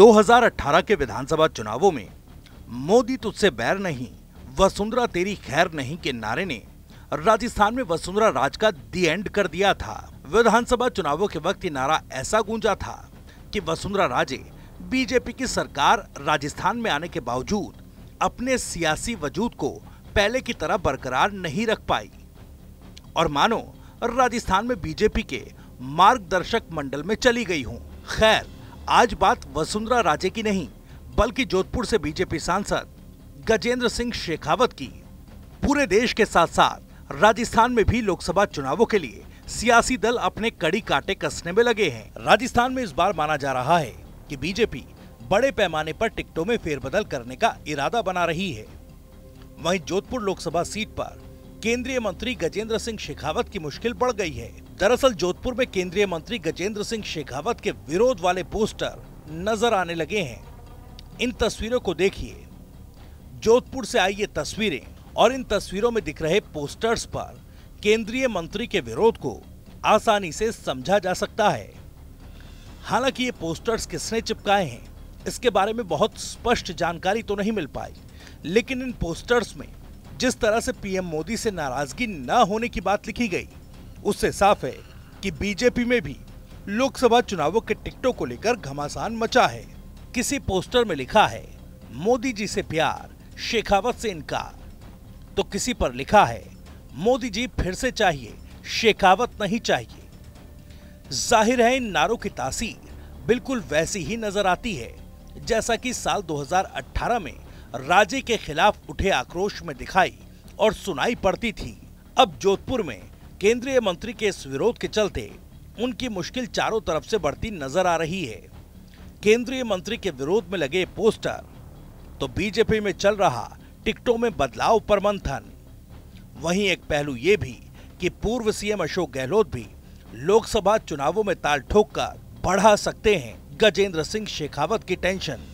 2018 के विधानसभा चुनावों में मोदी तुझसे बैर नहीं वसुंधरा तेरी खैर नहीं के नारे ने राजस्थान में वसुंधरा राज का दी एंड कर दिया था विधानसभा चुनावों के वक्त ये नारा ऐसा गूंजा था कि वसुंधरा राजे बीजेपी की सरकार राजस्थान में आने के बावजूद अपने सियासी वजूद को पहले की तरह बरकरार नहीं रख पाई और मानो राजस्थान में बीजेपी के मार्गदर्शक मंडल में चली गई हूं खैर आज बात वसुंधरा राजे की नहीं बल्कि जोधपुर से बीजेपी सांसद गजेंद्र सिंह शेखावत की पूरे देश के साथ साथ राजस्थान में भी लोकसभा चुनावों के लिए सियासी दल अपने कड़ी कांटे कसने में लगे हैं राजस्थान में इस बार माना जा रहा है कि बीजेपी बड़े पैमाने पर टिकटों में फेरबदल करने का इरादा बना रही है वहीं जोधपुर लोकसभा सीट पर केंद्रीय मंत्री गजेंद्र सिंह शेखावत की मुश्किल बढ़ गई है दरअसल जोधपुर में केंद्रीय मंत्री गजेंद्र सिंह शेखावत के विरोध वाले पोस्टर नजर आने लगे हैं इन तस्वीरों को देखिए जोधपुर से आई ये तस्वीरें और इन तस्वीरों में दिख रहे पोस्टर्स पर केंद्रीय मंत्री के विरोध को आसानी से समझा जा सकता है हालांकि ये पोस्टर्स किसने चिपकाए हैं इसके बारे में बहुत स्पष्ट जानकारी तो नहीं मिल पाई लेकिन इन पोस्टर्स में जिस तरह से पीएम मोदी से नाराजगी न होने की बात लिखी गई उससे साफ है कि बीजेपी में भी लोकसभा चुनावों के टिकटों को लेकर घमासान मचा है किसी पोस्टर में लिखा है मोदी जी से प्यार शेखावत से इनकार तो किसी पर लिखा है मोदी जी फिर से चाहिए शेखावत नहीं चाहिए जाहिर है इन नारों की तासीर बिल्कुल वैसी ही नजर आती है जैसा कि साल 2018 में राजे के खिलाफ उठे आक्रोश में दिखाई और सुनाई पड़ती थी अब जोधपुर में केंद्रीय मंत्री के इस विरोध के चलते उनकी मुश्किल चारों तरफ से बढ़ती नजर आ रही है केंद्रीय मंत्री के विरोध में लगे पोस्टर तो बीजेपी में चल रहा टिकटों में बदलाव पर मंथन वहीं एक पहलू ये भी कि पूर्व सीएम अशोक गहलोत भी लोकसभा चुनावों में ताल ठोक कर बढ़ा सकते हैं गजेंद्र सिंह शेखावत की टेंशन